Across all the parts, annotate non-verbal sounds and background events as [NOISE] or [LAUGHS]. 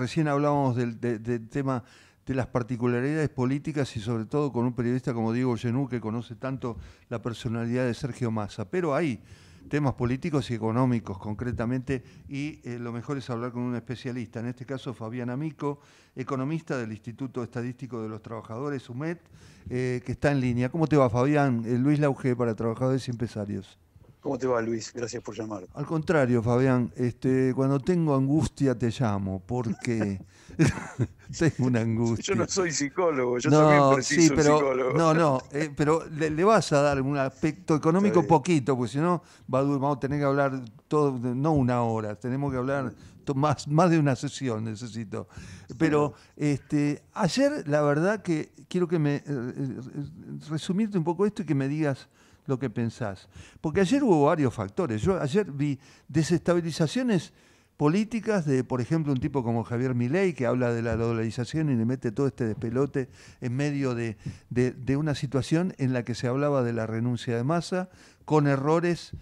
Recién hablábamos del, tema de las particularidades políticas y sobre todo con un periodista como Diego Genú que conoce tanto la personalidad de Sergio Massa. Pero hay temas políticos y económicos concretamente y eh, lo mejor es hablar con un especialista, en este caso Fabián Amico, economista del Instituto Estadístico de los Trabajadores, UMET, eh, que está en línea. ¿Cómo te va Fabián? Eh, Luis Lauge para Trabajadores y Empresarios. ¿Cómo te va, Luis? Gracias por llamar. Al contrario, Fabián, este, cuando tengo angustia te llamo, porque [LAUGHS] tengo una angustia. Yo no soy psicólogo, yo no, pero, psicólogo. No, no, eh, pero le, vas a dar un aspecto económico poquito, porque si no va, vamos a tener que hablar todo, no una hora, tenemos que hablar más, más de una sesión necesito. Pero este, ayer, la verdad que quiero que me eh, eh, resumirte un poco esto y que me digas lo que pensás. Porque ayer hubo varios factores. Yo ayer vi desestabilizaciones políticas de, por ejemplo, un tipo como Javier Milei, que habla de la dolarización y le mete todo este despelote en medio de, una situación en la que se hablaba de la renuncia de masa, con errores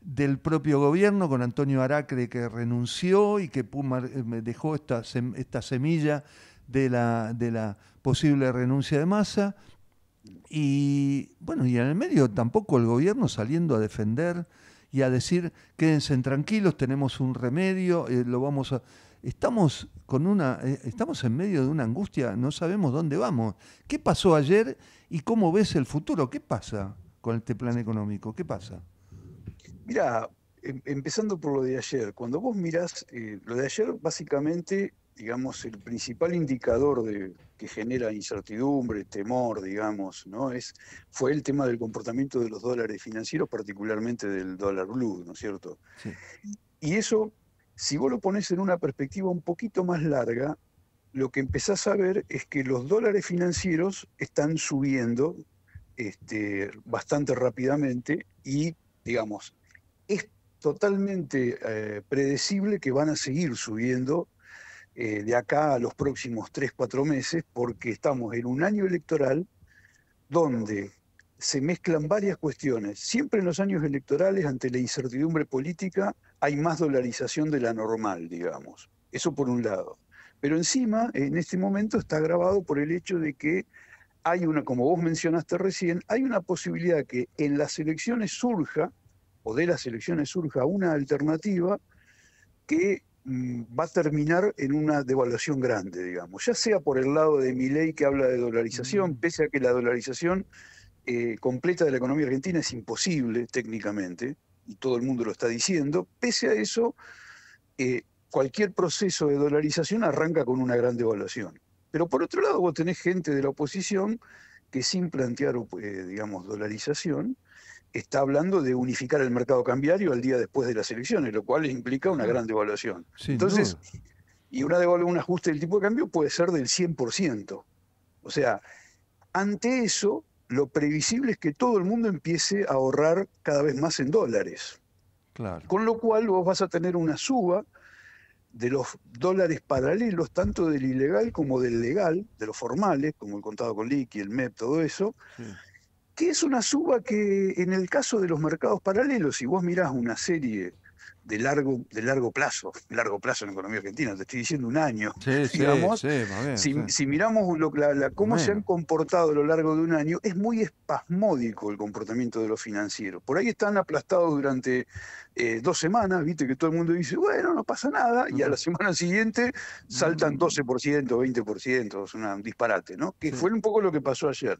del propio gobierno, con Antonio Aracre que renunció y que eh, dejó esta, semilla de la posible renuncia de masa. Y bueno, y en el medio tampoco el gobierno saliendo a defender y a decir, quédense tranquilos, tenemos un remedio, eh, lo vamos a... Estamos, con una, eh, estamos en medio de una angustia, no sabemos dónde vamos. ¿Qué pasó ayer y cómo ves el futuro? ¿Qué pasa con este plan económico? ¿Qué pasa? Mira, em, empezando por lo de ayer, cuando vos mirás, eh, lo de ayer básicamente digamos, el principal indicador de, que genera incertidumbre, temor, digamos, ¿no? Es, fue el tema del comportamiento de los dólares financieros, particularmente del dólar blue, ¿no es cierto? Y eso, si vos lo pones en una perspectiva un poquito más larga, lo que empezás a ver es que los dólares financieros están subiendo este, bastante rápidamente y, digamos, es totalmente eh, predecible que van a seguir subiendo eh, de acá a los próximos tres, cuatro meses, porque estamos en un año electoral donde se mezclan varias cuestiones. Siempre en los años electorales, ante la incertidumbre política, hay más dolarización de la normal, digamos. Eso por un lado. Pero encima, en este momento, está agravado por el hecho de que hay una, como vos mencionaste recién, hay una posibilidad que en las elecciones surja, o de las elecciones surja una alternativa que Mm, va a terminar en una devaluación grande, digamos, ya sea por el lado de mi ley que habla de dolarización, mm. pese a que la dolarización eh, completa de la economía argentina es imposible técnicamente, y todo el mundo lo está diciendo, pese a eso, eh, cualquier proceso de dolarización arranca con una gran devaluación. Pero por otro lado, vos tenés gente de la oposición que sin plantear, eh, digamos, dolarización, está hablando de unificar el mercado cambiario al día después de las elecciones, lo cual implica una gran devaluación. Entonces, y una devaluación, un ajuste del tipo de cambio puede ser del 100%. O sea, ante eso, lo previsible es que todo el mundo empiece a ahorrar cada vez más en dólares. Con lo cual vos vas a tener una suba de los dólares paralelos, tanto del ilegal como del legal, de los formales, como el contado con liqui, el MEP, todo eso que es una suba que en el caso de los mercados paralelos, si vos mirás una serie de largo, de largo plazo, largo plazo en la economía argentina, te estoy diciendo un año, digamos, si, miramos cómo se han comportado a lo largo de un año, es muy espasmódico el comportamiento de los financieros. Por ahí están aplastados durante eh, dos semanas, viste que todo el mundo dice, bueno, no pasa nada, y a la semana siguiente saltan 12%, mm. 20%, es un disparate, ¿no? Que fue un poco lo que pasó ayer.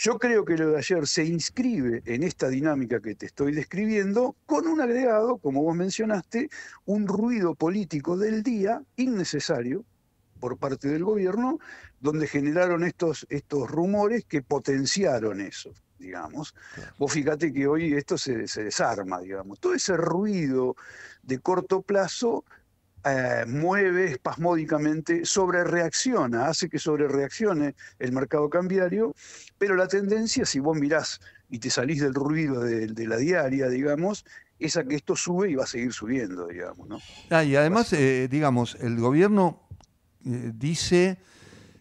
Yo creo que lo de ayer se inscribe en esta dinámica que te estoy describiendo con un agregado, como vos mencionaste, un ruido político del día innecesario por parte del gobierno, donde generaron estos, estos rumores que potenciaron eso digamos. Vos fíjate que hoy esto se, desarma, digamos. Todo ese ruido de corto plazo eh, mueve espasmódicamente, sobre reacciona, hace que sobre el mercado cambiario, pero la tendencia, si vos mirás y te salís del ruido de, la diaria, digamos, es a que esto sube y va a seguir subiendo, digamos. ¿no? Ah, y además, eh, digamos, el gobierno eh, dice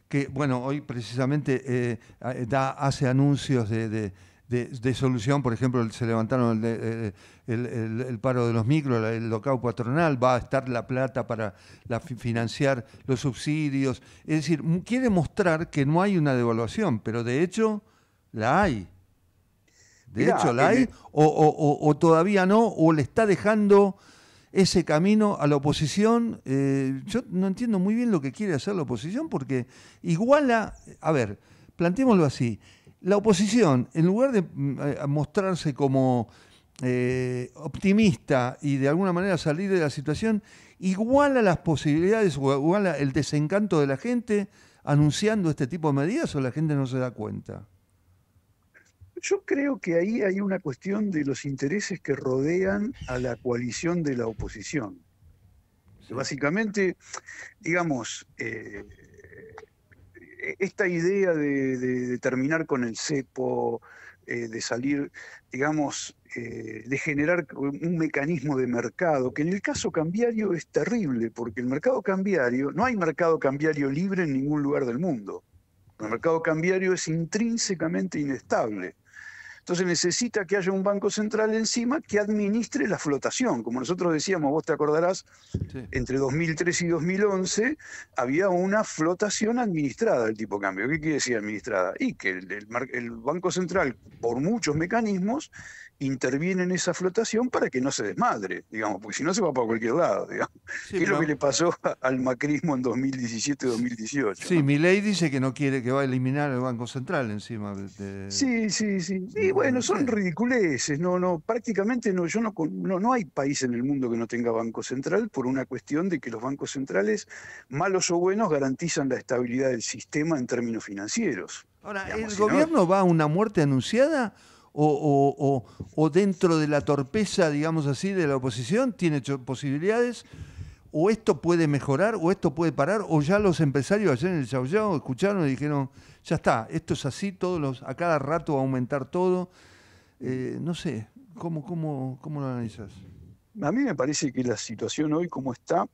que, bueno, hoy precisamente da, hace anuncios de de, solución, por ejemplo, se levantaron el, eh, paro de los micros, el local patronal, va a estar la plata para la, financiar los subsidios. Es decir, quiere mostrar que no hay una devaluación, pero de hecho la hay. De hecho, la eh, hay, eh. o, todavía no, o le está dejando ese camino a la oposición. yo no entiendo muy bien lo que quiere hacer la oposición porque iguala, a ver, planteémoslo así, la oposición, en lugar de mm, eh, mostrarse como eh, optimista y de alguna manera salir de la situación, iguala las posibilidades o iguala el desencanto de la gente anunciando este tipo de medidas o la gente no se da cuenta? Yo creo que ahí hay una cuestión de los intereses que rodean a la coalición de la oposición. Básicamente, digamos, eh, esta idea de, terminar con el cepo, eh, de salir, digamos, eh, de generar un mecanismo de mercado, que en el caso cambiario es terrible, porque el mercado cambiario, no hay mercado cambiario libre en ningún lugar del mundo. El mercado cambiario es intrínsecamente inestable. Entonces necesita que haya un banco central encima que administre la flotación. Como nosotros decíamos, vos te acordarás, entre 2003 y 2011 había una flotación administrada del tipo cambio. ¿Qué quiere decir administrada? Y que el Banco Central, por muchos mecanismos, interviene en esa flotación para que no se desmadre, digamos, porque si no se va para cualquier lado, digamos. es lo que le pasó [LAUGHS] al macrismo en 2017-2018? Sí, mi ley dice que no quiere, que va a eliminar el Banco Central encima. De... Sí, sí, sí. Y bueno, son ridiculeces, no, no, prácticamente no, yo no, no, no hay país en el mundo que no tenga Banco Central por una cuestión de que los bancos centrales, malos o buenos, garantizan la estabilidad del sistema en términos financieros. Ahora, ¿el gobierno va a una muerte anunciada? o, dentro de la torpeza, digamos así, de la oposición, tiene posibilidades, o esto puede mejorar, o esto puede parar, o ya los empresarios ayer en el Chao escucharon y dijeron, ya está, esto es así, todos los, a cada rato va a aumentar todo. Eh, no sé, ¿cómo, cómo, cómo lo analizas? A mí me parece que la situación hoy como está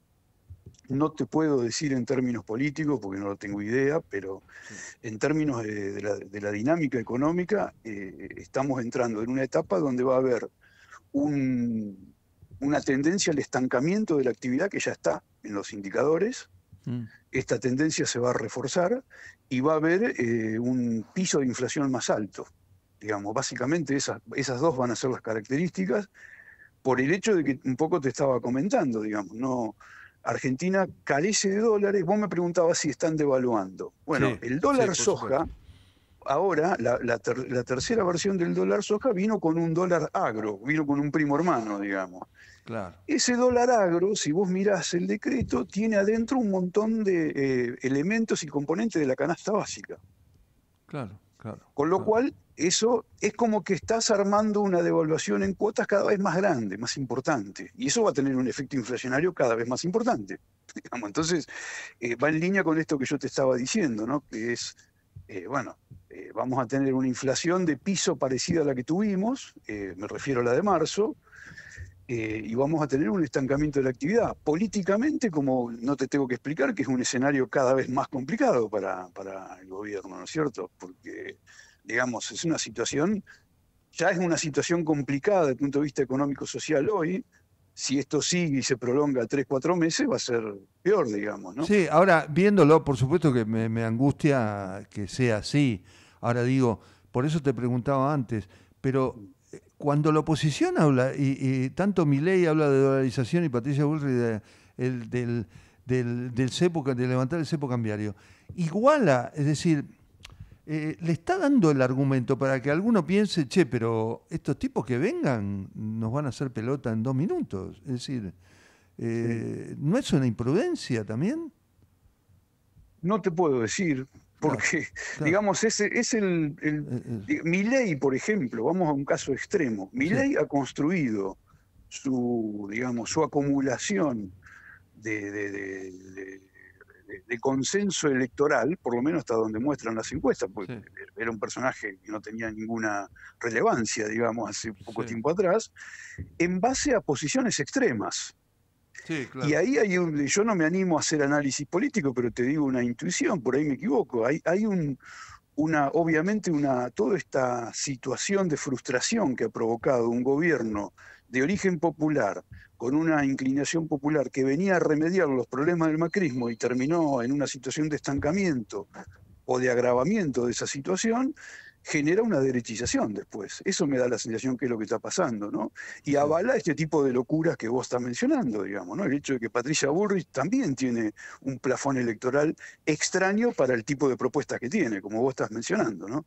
no te puedo decir en términos políticos, porque no lo tengo idea, pero en términos de, la, dinámica económica, eh, estamos entrando en una etapa donde va a haber una tendencia al estancamiento de la actividad que ya está en los indicadores. Mm. Esta tendencia se va a reforzar y va a haber eh, un piso de inflación más alto. Digamos, básicamente esas, esas dos van a ser las características por el hecho de que un poco te estaba comentando, digamos, no, Argentina carece de dólares. Vos me preguntabas si están devaluando. Bueno, el dólar soja, ahora la, tercera versión del dólar soja vino con un dólar agro, vino con un primo hermano, digamos. Claro. Ese dólar agro, si vos mirás el decreto, tiene adentro un montón de eh, elementos y componentes de la canasta básica. Claro. Con lo cual, eso es como que estás armando una devaluación en cuotas cada vez más grande, más importante. Y eso va a tener un efecto inflacionario cada vez más importante. [LAUGHS] Entonces, eh, va en línea con esto que yo te estaba diciendo, ¿no? Que es, eh, bueno, eh, vamos a tener una inflación de piso parecida a la que tuvimos, me refiero a la de marzo, eh, y vamos a tener un estancamiento de la actividad. Políticamente, como no te tengo que explicar, que es un escenario cada vez más complicado para, para el gobierno, ¿no es cierto? Porque, digamos, es una situación, ya es una situación complicada desde el punto de vista económico-social hoy, si esto sigue y se prolonga tres, cuatro meses, va a ser peor, digamos, ¿no? Sí, ahora viéndolo, por supuesto que me, angustia que sea así. Ahora digo, por eso te preguntaba antes, pero cuando la oposición habla, y, tanto Milei habla de dolarización y Patricia Bullrich de, de levantar el cepo cambiario, iguala, es decir, eh, le está dando el argumento para que alguno piense, che, pero estos tipos que vengan nos van a hacer pelota en dos minutos. Es decir, eh, ¿no es una imprudencia también? No te puedo decir, porque, digamos, ese es el, eh, eh. mi ley, por ejemplo, vamos a un caso extremo. Mi ley ha construido su, digamos, su acumulación de, consenso electoral, por lo menos hasta donde muestran las encuestas, porque era un personaje que no tenía ninguna relevancia, digamos, hace poco tiempo atrás, en base a posiciones extremas. Y ahí hay un, yo no me animo a hacer análisis político, pero te digo una intuición, por ahí me equivoco. Hay, hay un, una, obviamente, una, toda esta situación de frustración que ha provocado un gobierno de origen popular, con una inclinación popular que venía a remediar los problemas del macrismo y terminó en una situación de estancamiento o de agravamiento de esa situación, genera una derechización después. Eso me da la sensación que es lo que está pasando, ¿no? Y avala este tipo de locuras que vos estás mencionando, digamos, ¿no? El hecho de que Patricia Burris también tiene un plafón electoral extraño para el tipo de propuestas que tiene, como vos estás mencionando, ¿no?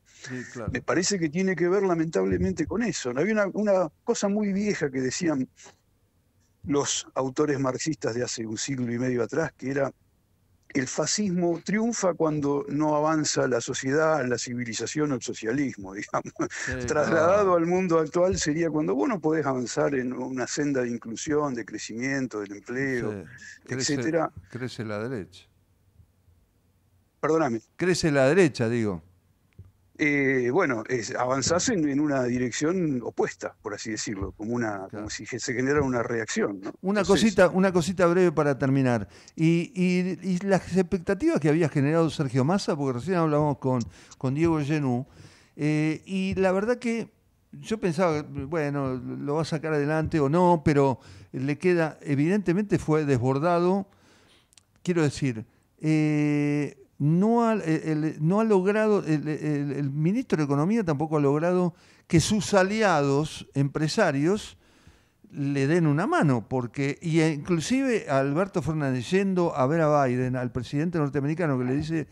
Me parece que tiene que ver lamentablemente con eso. Había una cosa muy vieja que decían los autores marxistas de hace un siglo y medio atrás, que era el fascismo triunfa cuando no avanza la sociedad, la civilización o el socialismo, [LAUGHS] digamos. Trasladado al mundo actual sería cuando vos no podés avanzar en una senda de inclusión, de crecimiento, del empleo, etcétera. Crece la derecha. Perdóname. Crece la derecha, digo. Eh, bueno, es, en, una dirección opuesta, por así decirlo, como una, si se genera una reacción. Una cosita, una cosita breve para terminar. Y, las expectativas que había generado Sergio Massa, porque recién hablamos con, con Diego Genú, eh, y la verdad que yo pensaba, bueno, lo va a sacar adelante o no, pero le queda, evidentemente fue desbordado. Quiero decir, eh, no ha, eh, el, no ha logrado, el, ministro de Economía tampoco ha logrado que sus aliados empresarios le den una mano, porque, y e inclusive Alberto Fernández yendo a ver a Biden, al presidente norteamericano, que le dice,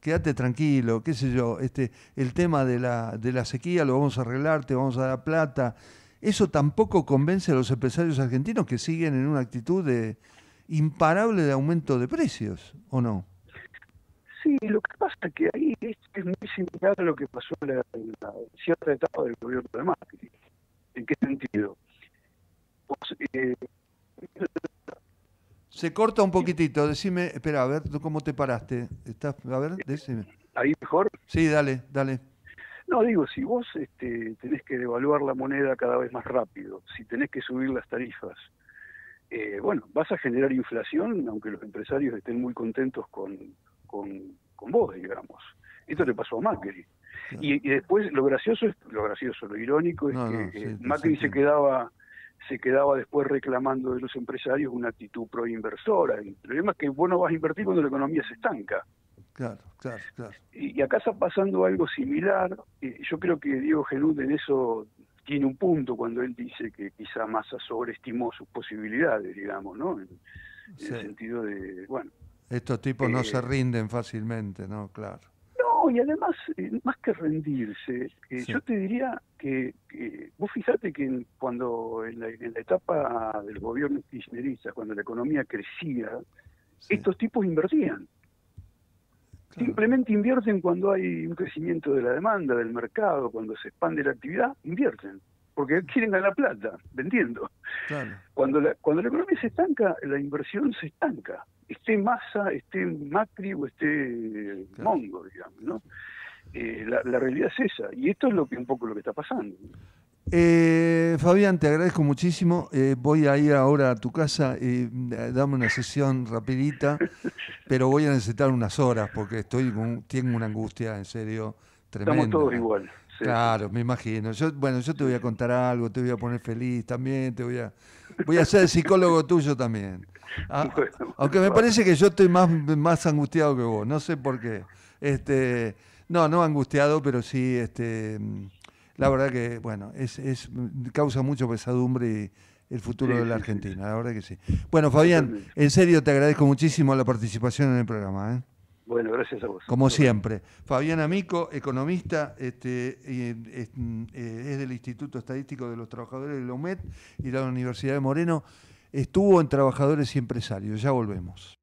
quédate tranquilo, qué sé yo, este, el tema de la, de la sequía lo vamos a arreglar, te vamos a dar plata. Eso tampoco convence a los empresarios argentinos que siguen en una actitud de imparable de aumento de precios, ¿o no? Y lo que pasa es que ahí es, muy similar a lo que pasó en, la, cierta etapa del gobierno de Macri. ¿En qué sentido? Pues, eh, se corta un poquitito, decime, espera, a ver cómo te paraste. ¿Estás, a ver, decime. ¿Ahí mejor? Sí, dale, dale. No, digo, si vos este, tenés que devaluar la moneda cada vez más rápido, si tenés que subir las tarifas, eh, bueno, vas a generar inflación, aunque los empresarios estén muy contentos con, con, con vos, digamos. Esto le pasó a Macri. Y, después lo gracioso es lo gracioso, lo irónico es que eh, Macri se quedaba se quedaba después reclamando de los empresarios una actitud proinversora. El problema es que vos no vas a invertir cuando la economía se estanca. Claro, claro, claro. Y, acá está pasando algo similar. Eh, yo creo que Diego Genud en eso tiene un punto cuando él dice que quizá Massa sobreestimó sus posibilidades, digamos, ¿no? En, en el sentido de, bueno, estos tipos no se eh. rinden fácilmente, ¿no? Claro. No, y además, eh, más que rendirse, eh, yo te diría que, vos fijate que cuando en la, etapa del gobierno kirchnerista, cuando la economía crecía, estos tipos invertían. Simplemente invierten cuando hay un crecimiento de la demanda, del mercado, cuando se expande la actividad, invierten porque quieren ganar plata vendiendo. Cuando, la, cuando la economía se estanca, la inversión se estanca esté masa, esté Macri o esté Mongo, digamos, ¿no? Eh, la, realidad es esa, y esto es lo que un poco lo que está pasando. Eh, Fabián, te agradezco muchísimo. Eh, voy a ir ahora a tu casa y dame una sesión rapidita, [LAUGHS] pero voy a necesitar unas horas porque estoy tengo una angustia, en serio, tremenda. Estamos todos igual. Claro, me imagino. bueno, yo te voy a contar algo, te voy a poner feliz también, te voy a Voy a ser psicólogo tuyo también. Ah, pues, aunque me parece que yo estoy más, más angustiado que vos, no sé por qué. Este, no, no angustiado, pero sí, este, la verdad que, bueno, es, causa mucho pesadumbre el futuro de la Argentina, la verdad que sí. Bueno, Fabián, en serio te agradezco muchísimo la participación en el programa. ¿eh? Bueno, gracias a vos. Como siempre. Fabián Amico, economista, este, es, eh, es del Instituto Estadístico de los Trabajadores de la UMED y de la Universidad de Moreno. Estuvo en Trabajadores y Empresarios. Ya volvemos.